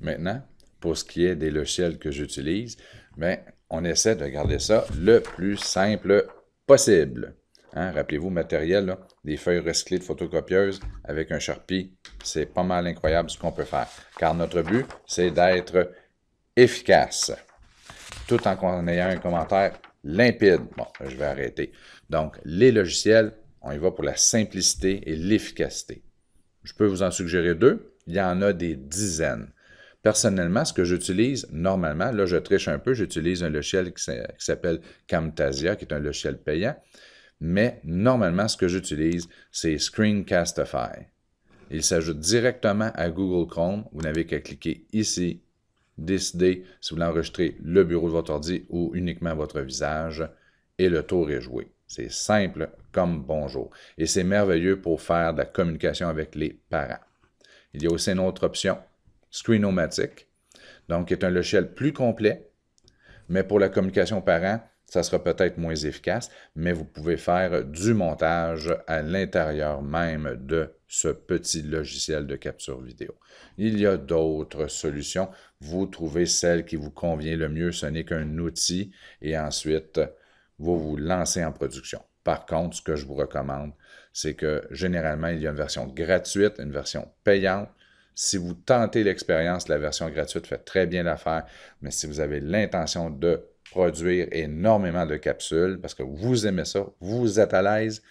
Maintenant, pour ce qui est des logiciels que j'utilise, on essaie de garder ça le plus simple possible. Hein. Rappelez-vous, matériel, des feuilles recyclées de photocopieuses avec un Sharpie, c'est pas mal incroyable ce qu'on peut faire. Car notre but, c'est d'être efficace, tout en ayant un commentaire limpide. Bon, je vais arrêter. Donc, les logiciels, on y va pour la simplicité et l'efficacité. Je peux vous en suggérer deux. Il y en a des dizaines. Personnellement, ce que j'utilise normalement, là je triche un peu, j'utilise un logiciel qui s'appelle Camtasia, qui est un logiciel payant, mais normalement ce que j'utilise, c'est Screencastify. Il s'ajoute directement à Google Chrome. Vous n'avez qu'à cliquer ici, décider si vous voulez enregistrer le bureau de votre ordi ou uniquement votre visage, et le tour est joué. C'est simple comme bonjour. Et c'est merveilleux pour faire de la communication avec les parents. Il y a aussi une autre option Screenomatic, donc est un logiciel plus complet, mais pour la communication parent, ça sera peut-être moins efficace, mais vous pouvez faire du montage à l'intérieur même de ce petit logiciel de capture vidéo. Il y a d'autres solutions. Vous trouvez celle qui vous convient le mieux. Ce n'est qu'un outil et ensuite, vous vous lancez en production. Par contre, ce que je vous recommande, c'est que généralement, il y a une version gratuite, une version payante. Si vous tentez l'expérience, la version gratuite fait très bien l'affaire, mais si vous avez l'intention de produire énormément de capsules parce que vous aimez ça, vous êtes à l'aise,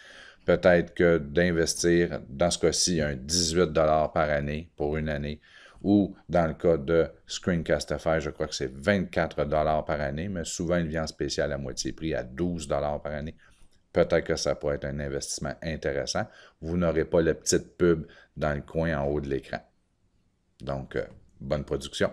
peut-être que d'investir, dans ce cas-ci, un 18 par année pour une année, ou dans le cas de Screencastify, je crois que c'est 24 par année, mais souvent une viande spéciale à moitié prix à 12 par année. Peut-être que ça pourrait être un investissement intéressant. Vous n'aurez pas la petite pub dans le coin en haut de l'écran. Donc, euh, bonne production.